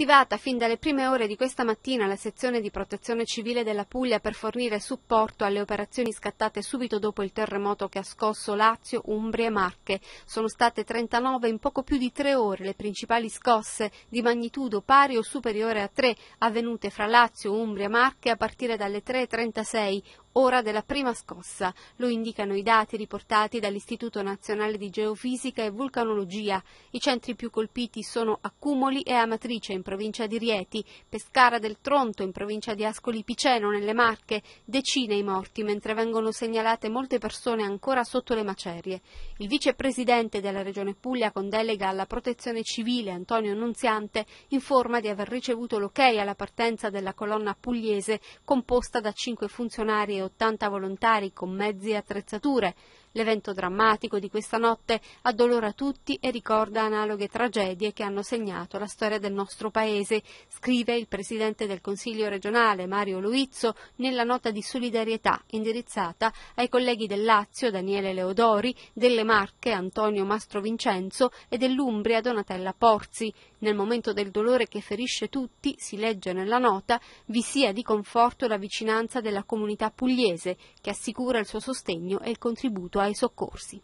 attivata fin dalle prime ore di questa mattina la sezione di protezione civile della Puglia per fornire supporto alle operazioni scattate subito dopo il terremoto che ha scosso Lazio, Umbria e Marche. Sono state 39 in poco più di tre ore le principali scosse di magnitudo pari o superiore a 3 avvenute fra Lazio, Umbria e Marche a partire dalle 3.36, ora della prima scossa, lo indicano i dati riportati dall'Istituto Nazionale di Geofisica e Vulcanologia. I centri più colpiti sono Accumoli e Amatrice in provincia di Rieti, Pescara del Tronto in provincia di Ascoli Piceno nelle Marche, decine i morti mentre vengono segnalate molte persone ancora sotto le macerie. Il vicepresidente della Regione Puglia con delega alla protezione civile Antonio Nunziante informa di aver ricevuto l'ok alla partenza della colonna pugliese composta da cinque funzionari e 80 volontari con mezzi e attrezzature. L'evento drammatico di questa notte addolora tutti e ricorda analoghe tragedie che hanno segnato la storia del nostro Paese, scrive il Presidente del Consiglio regionale Mario Luizzo nella nota di solidarietà indirizzata ai colleghi del Lazio Daniele Leodori, delle Marche Antonio Mastro Vincenzo e dell'Umbria Donatella Porzi. Nel momento del dolore che ferisce tutti, si legge nella nota, vi sia di conforto la vicinanza della comunità pugliese pugliese che assicura il suo sostegno e il contributo ai soccorsi.